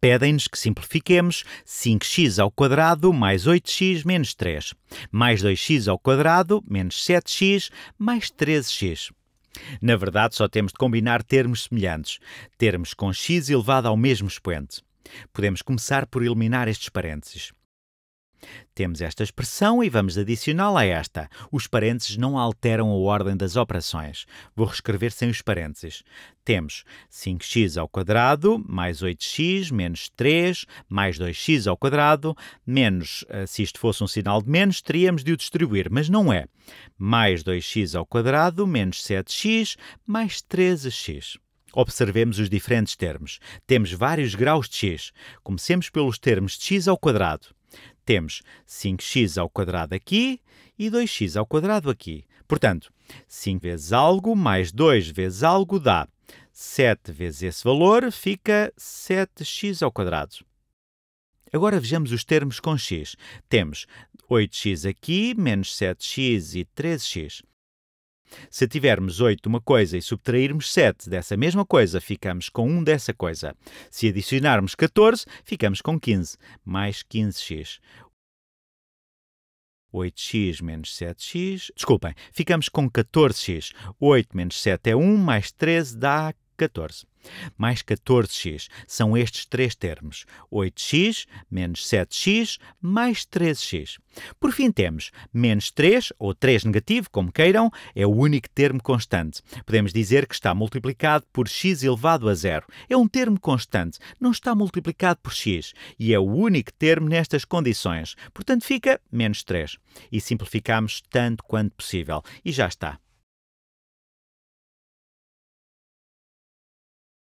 Pedem-nos que simplifiquemos 5x ao quadrado mais 8x menos 3, mais 2x ao quadrado menos 7x mais 13x. Na verdade, só temos de combinar termos semelhantes, termos com x elevado ao mesmo expoente. Podemos começar por eliminar estes parênteses. Temos esta expressão e vamos adicioná-la a esta. Os parênteses não alteram a ordem das operações. Vou reescrever sem os parênteses. Temos 5x ao quadrado mais 8x menos 3 mais 2x ao quadrado menos, eh, se isto fosse um sinal de menos, teríamos de o distribuir, mas não é. Mais 2x ao quadrado menos 7x mais 13x. Observemos os diferentes termos. Temos vários graus de x. Comecemos pelos termos de x ao quadrado temos 5x ao quadrado aqui e 2x ao quadrado aqui. Portanto, 5 vezes algo mais 2 vezes algo dá 7 vezes esse valor, fica 7x ao quadrado. Agora vejamos os termos com x. Temos 8x aqui, menos 7x e 13x. Se tivermos 8 de uma coisa e subtrairmos 7 dessa mesma coisa, ficamos com 1 dessa coisa. Se adicionarmos 14, ficamos com 15, mais 15x. 8x menos 7x. Desculpem, ficamos com 14x. 8 menos 7 é 1, mais 13 dá 14 mais 14x. São estes três termos: 8x menos 7x mais 13x. Por fim, temos menos 3, ou 3 negativo, como queiram, é o único termo constante. Podemos dizer que está multiplicado por x elevado a zero. É um termo constante, não está multiplicado por x, e é o único termo nestas condições. Portanto, fica menos 3. E simplificamos tanto quanto possível. E já está.